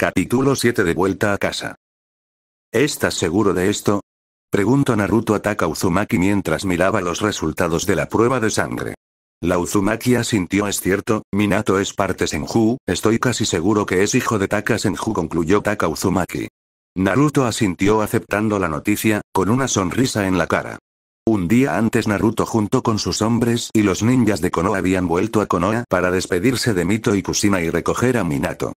Capítulo 7 De vuelta a casa. ¿Estás seguro de esto? Preguntó Naruto a Taka Uzumaki mientras miraba los resultados de la prueba de sangre. La Uzumaki asintió es cierto, Minato es parte Senju, estoy casi seguro que es hijo de Taka Senju concluyó Taka Uzumaki. Naruto asintió aceptando la noticia, con una sonrisa en la cara. Un día antes Naruto junto con sus hombres y los ninjas de Konoha habían vuelto a Konoha para despedirse de Mito y Kusina y recoger a Minato.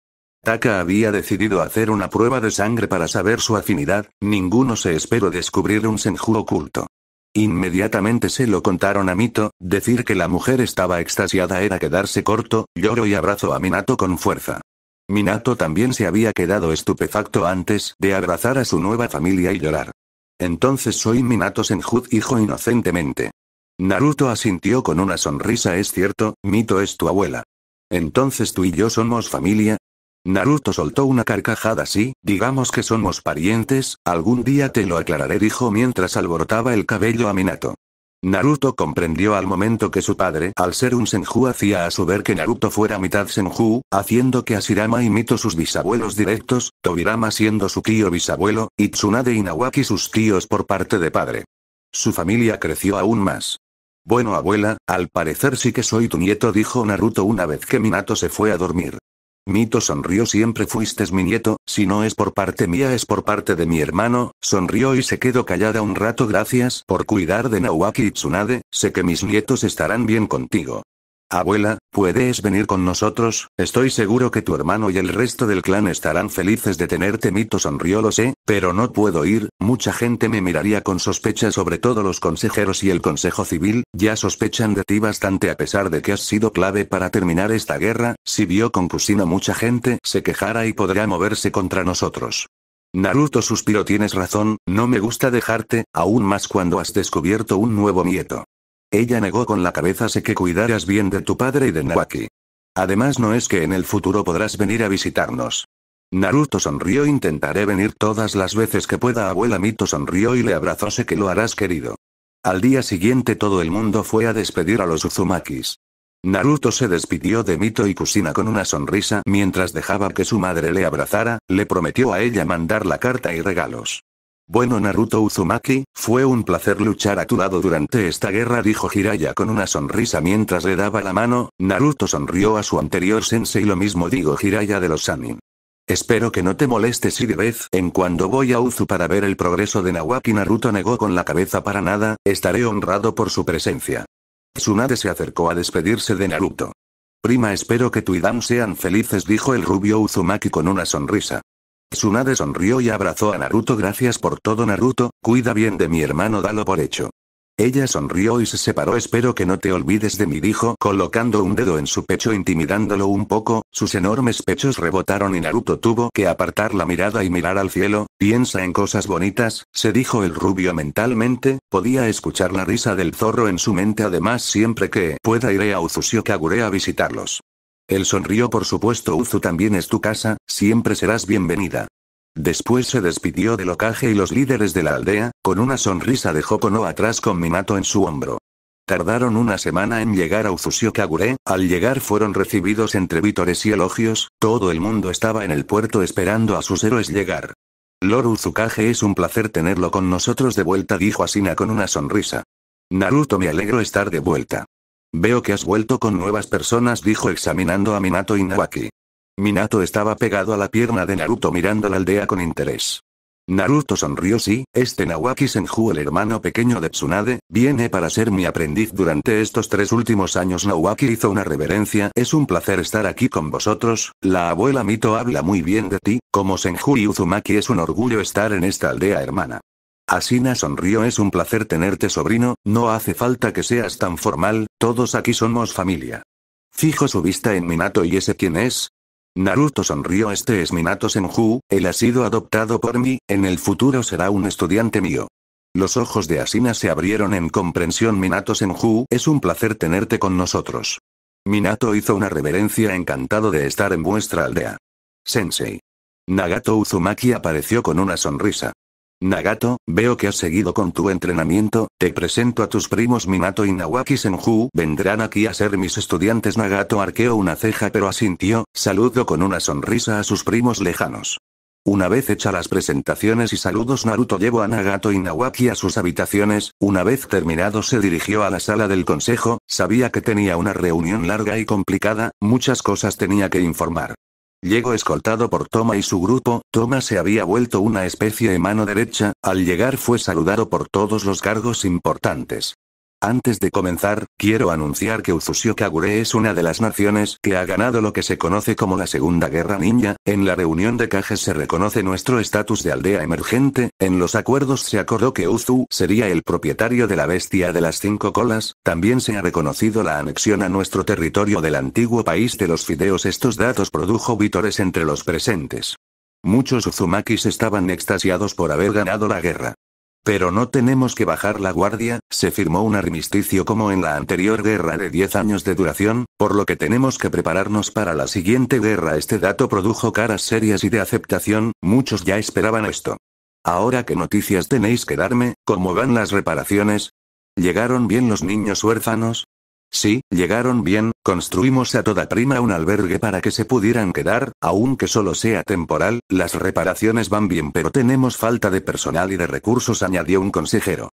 Taka había decidido hacer una prueba de sangre para saber su afinidad, ninguno se esperó descubrir un senju oculto. Inmediatamente se lo contaron a Mito, decir que la mujer estaba extasiada era quedarse corto, lloro y abrazo a Minato con fuerza. Minato también se había quedado estupefacto antes de abrazar a su nueva familia y llorar. Entonces soy Minato Senju, hijo inocentemente. Naruto asintió con una sonrisa, es cierto, Mito es tu abuela. Entonces tú y yo somos familia, Naruto soltó una carcajada así, digamos que somos parientes, algún día te lo aclararé dijo mientras alborotaba el cabello a Minato. Naruto comprendió al momento que su padre, al ser un senju hacía a su ver que Naruto fuera mitad senju, haciendo que Asirama y sus bisabuelos directos, Tobirama siendo su tío bisabuelo, y Tsunade y Nawaki sus tíos por parte de padre. Su familia creció aún más. Bueno abuela, al parecer sí que soy tu nieto dijo Naruto una vez que Minato se fue a dormir. Mito sonrió siempre fuiste mi nieto, si no es por parte mía es por parte de mi hermano, sonrió y se quedó callada un rato gracias por cuidar de Nawaki y Tsunade, sé que mis nietos estarán bien contigo. Abuela, puedes venir con nosotros, estoy seguro que tu hermano y el resto del clan estarán felices de tenerte. Mito sonrió, lo sé, pero no puedo ir, mucha gente me miraría con sospecha, sobre todo los consejeros y el Consejo Civil, ya sospechan de ti bastante a pesar de que has sido clave para terminar esta guerra, si vio con Kusino mucha gente se quejara y podrá moverse contra nosotros. Naruto suspiro tienes razón, no me gusta dejarte, aún más cuando has descubierto un nuevo nieto. Ella negó con la cabeza sé que cuidarás bien de tu padre y de Nawaki. Además no es que en el futuro podrás venir a visitarnos. Naruto sonrió intentaré venir todas las veces que pueda abuela Mito sonrió y le abrazó sé que lo harás querido. Al día siguiente todo el mundo fue a despedir a los Uzumakis. Naruto se despidió de Mito y Kusina con una sonrisa mientras dejaba que su madre le abrazara, le prometió a ella mandar la carta y regalos. Bueno Naruto Uzumaki, fue un placer luchar a tu lado durante esta guerra dijo Hiraya con una sonrisa mientras le daba la mano, Naruto sonrió a su anterior sensei lo mismo digo Hiraya de los Sanin. Espero que no te molestes y de vez en cuando voy a Uzu para ver el progreso de Nawaki Naruto negó con la cabeza para nada, estaré honrado por su presencia. Tsunade se acercó a despedirse de Naruto. Prima espero que tu y Dan sean felices dijo el rubio Uzumaki con una sonrisa. Tsunade sonrió y abrazó a Naruto gracias por todo Naruto, cuida bien de mi hermano dalo por hecho. Ella sonrió y se separó espero que no te olvides de mí dijo colocando un dedo en su pecho intimidándolo un poco, sus enormes pechos rebotaron y Naruto tuvo que apartar la mirada y mirar al cielo, piensa en cosas bonitas, se dijo el rubio mentalmente, podía escuchar la risa del zorro en su mente además siempre que pueda iré a Uzushio Kagure a visitarlos. Él sonrió por supuesto Uzu también es tu casa, siempre serás bienvenida. Después se despidió del ocaje y los líderes de la aldea, con una sonrisa dejó Kono atrás con Minato en su hombro. Tardaron una semana en llegar a Uzushio Kagure, al llegar fueron recibidos entre vítores y elogios, todo el mundo estaba en el puerto esperando a sus héroes llegar. Lord Uzukage es un placer tenerlo con nosotros de vuelta dijo Asina con una sonrisa. Naruto me alegro estar de vuelta. Veo que has vuelto con nuevas personas, dijo examinando a Minato y Nawaki. Minato estaba pegado a la pierna de Naruto mirando la aldea con interés. Naruto sonrió sí, este Nawaki Senju el hermano pequeño de Tsunade, viene para ser mi aprendiz durante estos tres últimos años Nawaki hizo una reverencia, es un placer estar aquí con vosotros, la abuela Mito habla muy bien de ti, como Senju y Uzumaki es un orgullo estar en esta aldea hermana. Asina sonrió es un placer tenerte sobrino, no hace falta que seas tan formal, todos aquí somos familia. Fijo su vista en Minato y ese quién es. Naruto sonrió este es Minato Senju, él ha sido adoptado por mí, en el futuro será un estudiante mío. Los ojos de Asina se abrieron en comprensión Minato Senju, es un placer tenerte con nosotros. Minato hizo una reverencia encantado de estar en vuestra aldea. Sensei. Nagato Uzumaki apareció con una sonrisa. Nagato, veo que has seguido con tu entrenamiento, te presento a tus primos Minato y Nawaki Senju. Vendrán aquí a ser mis estudiantes. Nagato arqueó una ceja pero asintió, saludo con una sonrisa a sus primos lejanos. Una vez hechas las presentaciones y saludos Naruto llevó a Nagato y Nawaki a sus habitaciones, una vez terminado se dirigió a la sala del consejo, sabía que tenía una reunión larga y complicada, muchas cosas tenía que informar. Llegó escoltado por Toma y su grupo, Toma se había vuelto una especie de mano derecha, al llegar fue saludado por todos los cargos importantes. Antes de comenzar, quiero anunciar que Uzushio Kagure es una de las naciones que ha ganado lo que se conoce como la Segunda Guerra Ninja, en la reunión de cajes se reconoce nuestro estatus de aldea emergente, en los acuerdos se acordó que Uzu sería el propietario de la bestia de las cinco colas, también se ha reconocido la anexión a nuestro territorio del antiguo país de los fideos estos datos produjo vítores entre los presentes. Muchos Uzumakis estaban extasiados por haber ganado la guerra. Pero no tenemos que bajar la guardia, se firmó un armisticio como en la anterior guerra de 10 años de duración, por lo que tenemos que prepararnos para la siguiente guerra. Este dato produjo caras serias y de aceptación, muchos ya esperaban esto. Ahora qué noticias tenéis que darme, cómo van las reparaciones. Llegaron bien los niños huérfanos, Sí, llegaron bien, construimos a toda prima un albergue para que se pudieran quedar, aunque solo sea temporal, las reparaciones van bien pero tenemos falta de personal y de recursos, añadió un consejero.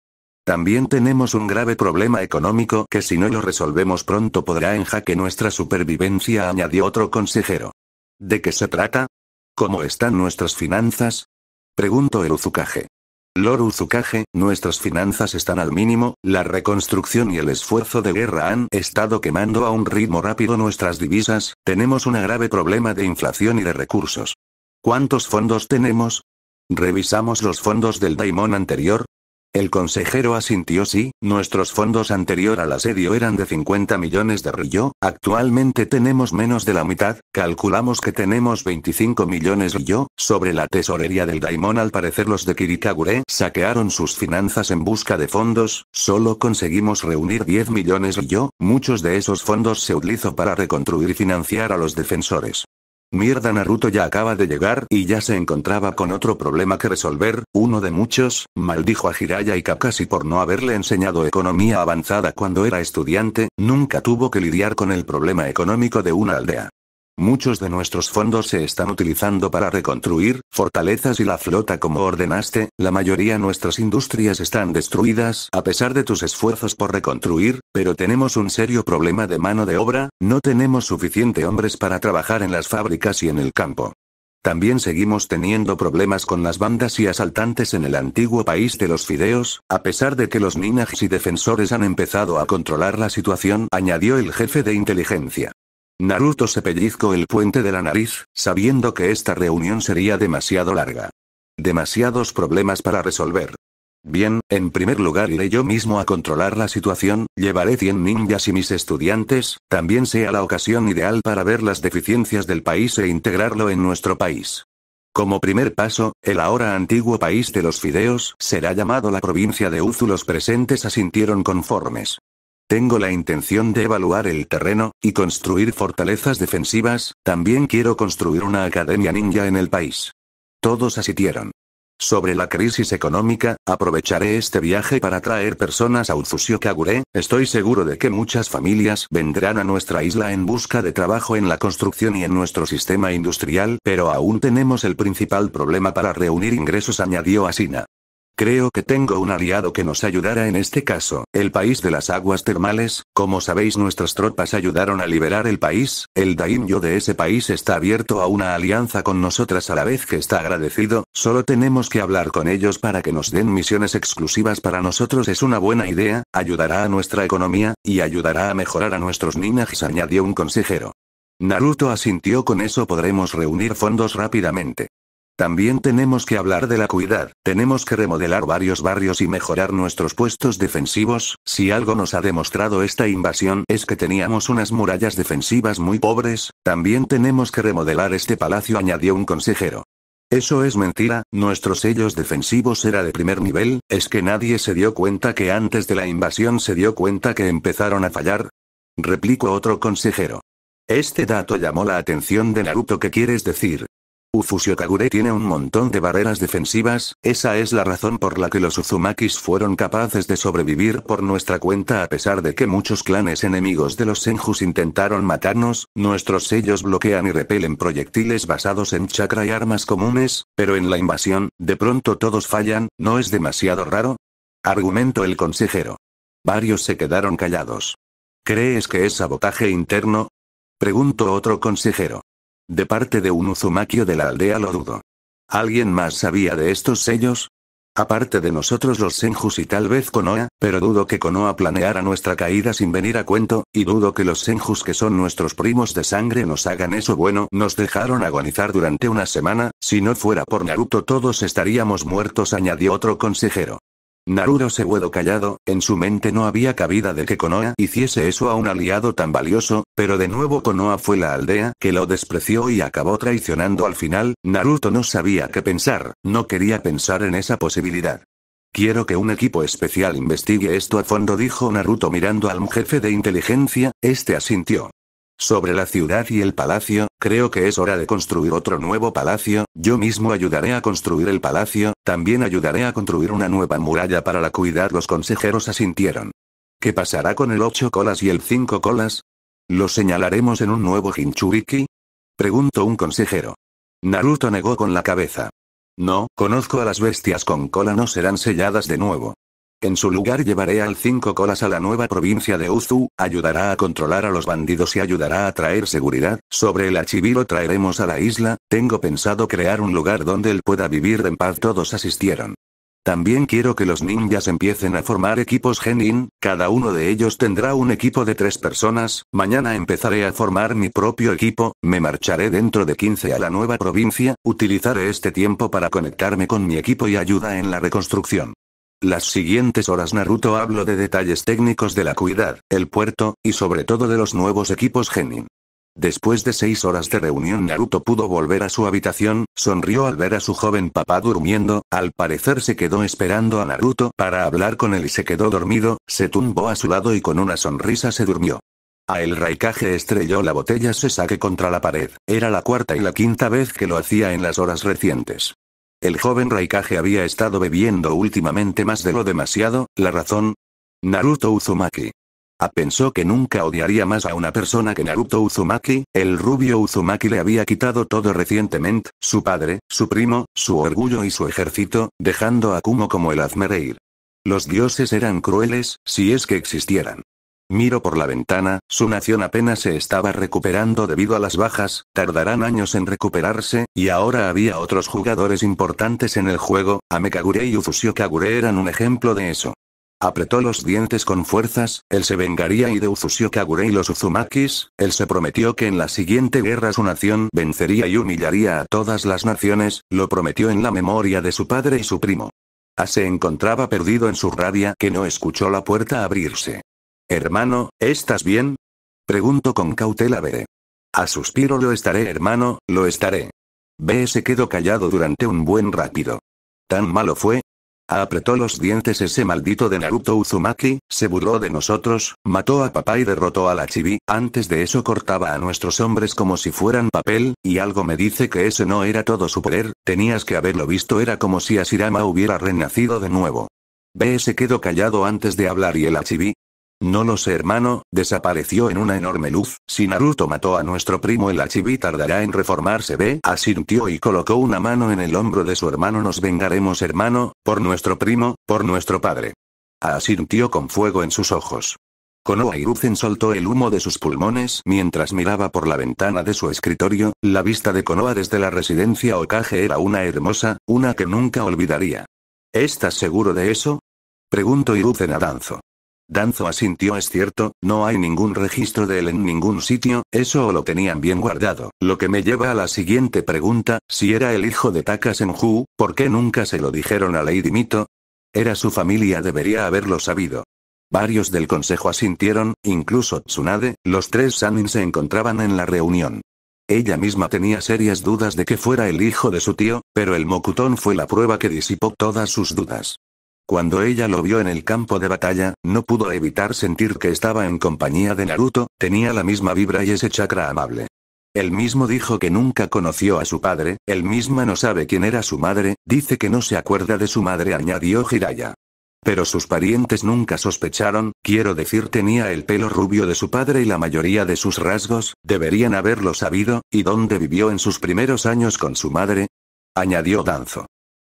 También tenemos un grave problema económico que si no lo resolvemos pronto podrá en jaque nuestra supervivencia, añadió otro consejero. ¿De qué se trata? ¿Cómo están nuestras finanzas? Preguntó el Loruzukaje, nuestras finanzas están al mínimo, la reconstrucción y el esfuerzo de guerra han estado quemando a un ritmo rápido nuestras divisas, tenemos un grave problema de inflación y de recursos. ¿Cuántos fondos tenemos? Revisamos los fondos del Daimon anterior, el consejero asintió sí, nuestros fondos anterior al asedio eran de 50 millones de río, actualmente tenemos menos de la mitad, calculamos que tenemos 25 millones yo sobre la tesorería del Daimon al parecer los de Kirikagure saquearon sus finanzas en busca de fondos, solo conseguimos reunir 10 millones yo. muchos de esos fondos se utilizó para reconstruir y financiar a los defensores. Mierda Naruto ya acaba de llegar y ya se encontraba con otro problema que resolver, uno de muchos, maldijo a Hiraya y Kakashi por no haberle enseñado economía avanzada cuando era estudiante, nunca tuvo que lidiar con el problema económico de una aldea. Muchos de nuestros fondos se están utilizando para reconstruir fortalezas y la flota como ordenaste, la mayoría de nuestras industrias están destruidas a pesar de tus esfuerzos por reconstruir, pero tenemos un serio problema de mano de obra, no tenemos suficiente hombres para trabajar en las fábricas y en el campo. También seguimos teniendo problemas con las bandas y asaltantes en el antiguo país de los fideos, a pesar de que los ninjas y defensores han empezado a controlar la situación, añadió el jefe de inteligencia. Naruto se pellizcó el puente de la nariz, sabiendo que esta reunión sería demasiado larga. Demasiados problemas para resolver. Bien, en primer lugar iré yo mismo a controlar la situación, llevaré 100 ninjas y mis estudiantes, también sea la ocasión ideal para ver las deficiencias del país e integrarlo en nuestro país. Como primer paso, el ahora antiguo país de los fideos será llamado la provincia de los presentes asintieron conformes. Tengo la intención de evaluar el terreno, y construir fortalezas defensivas, también quiero construir una academia ninja en el país. Todos asistieron. Sobre la crisis económica, aprovecharé este viaje para traer personas a Utsusio Kagure, estoy seguro de que muchas familias vendrán a nuestra isla en busca de trabajo en la construcción y en nuestro sistema industrial, pero aún tenemos el principal problema para reunir ingresos añadió Asina. Creo que tengo un aliado que nos ayudará en este caso, el país de las aguas termales, como sabéis nuestras tropas ayudaron a liberar el país, el daimyo de ese país está abierto a una alianza con nosotras a la vez que está agradecido, solo tenemos que hablar con ellos para que nos den misiones exclusivas para nosotros es una buena idea, ayudará a nuestra economía, y ayudará a mejorar a nuestros ninjas añadió un consejero. Naruto asintió con eso podremos reunir fondos rápidamente. También tenemos que hablar de la cuidad, tenemos que remodelar varios barrios y mejorar nuestros puestos defensivos, si algo nos ha demostrado esta invasión es que teníamos unas murallas defensivas muy pobres, también tenemos que remodelar este palacio añadió un consejero. Eso es mentira, nuestros sellos defensivos era de primer nivel, es que nadie se dio cuenta que antes de la invasión se dio cuenta que empezaron a fallar. Replicó otro consejero. Este dato llamó la atención de Naruto. ¿Qué quieres decir? Ufusio Kagure tiene un montón de barreras defensivas, esa es la razón por la que los Uzumakis fueron capaces de sobrevivir por nuestra cuenta a pesar de que muchos clanes enemigos de los Senjus intentaron matarnos, nuestros sellos bloquean y repelen proyectiles basados en chakra y armas comunes, pero en la invasión, de pronto todos fallan, ¿no es demasiado raro? Argumentó el consejero. Varios se quedaron callados. ¿Crees que es sabotaje interno? Preguntó otro consejero. De parte de un uzumakio de la aldea lo dudo. ¿Alguien más sabía de estos sellos? Aparte de nosotros los Senjus y tal vez Konoha, pero dudo que Konoha planeara nuestra caída sin venir a cuento, y dudo que los Senjus que son nuestros primos de sangre nos hagan eso bueno. Nos dejaron agonizar durante una semana, si no fuera por Naruto todos estaríamos muertos añadió otro consejero. Naruto se quedó callado, en su mente no había cabida de que Konoha hiciese eso a un aliado tan valioso, pero de nuevo Konoha fue la aldea que lo despreció y acabó traicionando al final, Naruto no sabía qué pensar, no quería pensar en esa posibilidad. Quiero que un equipo especial investigue esto a fondo dijo Naruto mirando al jefe de inteligencia, este asintió. Sobre la ciudad y el palacio, creo que es hora de construir otro nuevo palacio, yo mismo ayudaré a construir el palacio, también ayudaré a construir una nueva muralla para la cuidad los consejeros asintieron. ¿Qué pasará con el ocho colas y el cinco colas? ¿Lo señalaremos en un nuevo Hinchuriki? Preguntó un consejero. Naruto negó con la cabeza. No, conozco a las bestias con cola no serán selladas de nuevo. En su lugar llevaré al Cinco Colas a la nueva provincia de Uzu, ayudará a controlar a los bandidos y ayudará a traer seguridad, sobre el archiviro traeremos a la isla, tengo pensado crear un lugar donde él pueda vivir en paz todos asistieron. También quiero que los ninjas empiecen a formar equipos genin, cada uno de ellos tendrá un equipo de tres personas, mañana empezaré a formar mi propio equipo, me marcharé dentro de 15 a la nueva provincia, utilizaré este tiempo para conectarme con mi equipo y ayuda en la reconstrucción. Las siguientes horas Naruto habló de detalles técnicos de la cuidad, el puerto, y sobre todo de los nuevos equipos Genin. Después de seis horas de reunión Naruto pudo volver a su habitación, sonrió al ver a su joven papá durmiendo, al parecer se quedó esperando a Naruto para hablar con él y se quedó dormido, se tumbó a su lado y con una sonrisa se durmió. A el Raikage estrelló la botella se saque contra la pared, era la cuarta y la quinta vez que lo hacía en las horas recientes. El joven Raikage había estado bebiendo últimamente más de lo demasiado, la razón. Naruto Uzumaki. A ah, pensó que nunca odiaría más a una persona que Naruto Uzumaki, el rubio Uzumaki le había quitado todo recientemente, su padre, su primo, su orgullo y su ejército, dejando a Kumo como el Azmereir. Los dioses eran crueles, si es que existieran. Miro por la ventana, su nación apenas se estaba recuperando debido a las bajas, tardarán años en recuperarse, y ahora había otros jugadores importantes en el juego, Amekagure y Ufushio Kagure eran un ejemplo de eso. Apretó los dientes con fuerzas, él se vengaría y de Ufushio Kagure y los Uzumakis, él se prometió que en la siguiente guerra su nación vencería y humillaría a todas las naciones, lo prometió en la memoria de su padre y su primo. A ah, se encontraba perdido en su rabia que no escuchó la puerta abrirse. Hermano, ¿estás bien? Pregunto con cautela B. A suspiro lo estaré, hermano, lo estaré. B se quedó callado durante un buen rápido. ¿Tan malo fue? Apretó los dientes ese maldito de Naruto Uzumaki, se burló de nosotros, mató a papá y derrotó a la antes de eso cortaba a nuestros hombres como si fueran papel, y algo me dice que ese no era todo su poder, tenías que haberlo visto era como si Asirama hubiera renacido de nuevo. B se quedó callado antes de hablar y el Achibi, no lo sé hermano, desapareció en una enorme luz, si Naruto mató a nuestro primo el HB tardará en reformarse ve, asintió y colocó una mano en el hombro de su hermano nos vengaremos hermano, por nuestro primo, por nuestro padre. Asintió con fuego en sus ojos. Konoha Iruzen soltó el humo de sus pulmones mientras miraba por la ventana de su escritorio, la vista de Konoha desde la residencia Okage era una hermosa, una que nunca olvidaría. ¿Estás seguro de eso? Preguntó Hiruzen a Danzo. Danzo asintió es cierto, no hay ningún registro de él en ningún sitio, eso lo tenían bien guardado. Lo que me lleva a la siguiente pregunta, si era el hijo de Takasenju, ¿por qué nunca se lo dijeron a Lady Mito? Era su familia debería haberlo sabido. Varios del consejo asintieron, incluso Tsunade, los tres Sanin se encontraban en la reunión. Ella misma tenía serias dudas de que fuera el hijo de su tío, pero el mocutón fue la prueba que disipó todas sus dudas. Cuando ella lo vio en el campo de batalla, no pudo evitar sentir que estaba en compañía de Naruto, tenía la misma vibra y ese chakra amable. El mismo dijo que nunca conoció a su padre, él mismo no sabe quién era su madre, dice que no se acuerda de su madre, añadió Hiraya. Pero sus parientes nunca sospecharon, quiero decir tenía el pelo rubio de su padre y la mayoría de sus rasgos, deberían haberlo sabido, y dónde vivió en sus primeros años con su madre, añadió Danzo.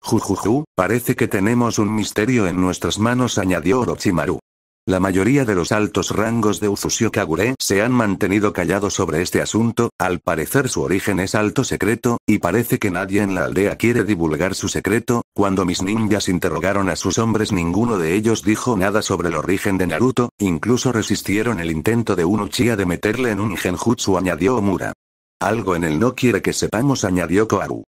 Jujuju, parece que tenemos un misterio en nuestras manos, añadió Orochimaru. La mayoría de los altos rangos de Uzushio Kagure se han mantenido callados sobre este asunto, al parecer su origen es alto secreto, y parece que nadie en la aldea quiere divulgar su secreto, cuando mis ninjas interrogaron a sus hombres ninguno de ellos dijo nada sobre el origen de Naruto, incluso resistieron el intento de un Uchiha de meterle en un genjutsu añadió Omura. Algo en el no quiere que sepamos añadió Koaru.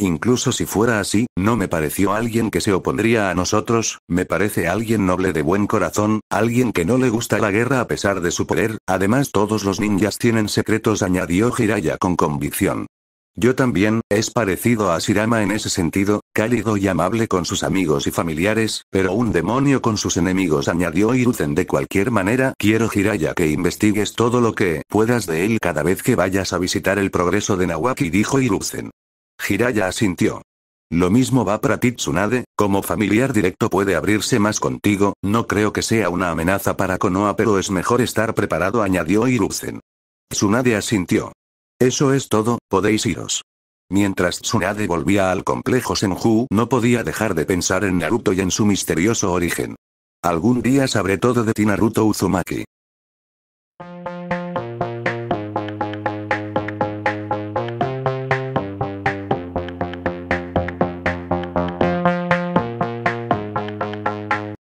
Incluso si fuera así, no me pareció alguien que se opondría a nosotros, me parece alguien noble de buen corazón, alguien que no le gusta la guerra a pesar de su poder, además todos los ninjas tienen secretos añadió Hiraya con convicción. Yo también, es parecido a Shirama en ese sentido, cálido y amable con sus amigos y familiares, pero un demonio con sus enemigos añadió Iruzen de cualquier manera quiero Hiraya que investigues todo lo que puedas de él cada vez que vayas a visitar el progreso de Nawaki dijo Iruzen. Hiraya asintió. Lo mismo va para ti Tsunade, como familiar directo puede abrirse más contigo, no creo que sea una amenaza para Konoha pero es mejor estar preparado añadió Iruzen. Tsunade asintió. Eso es todo, podéis iros. Mientras Tsunade volvía al complejo Senju no podía dejar de pensar en Naruto y en su misterioso origen. Algún día sabré todo de ti Naruto Uzumaki.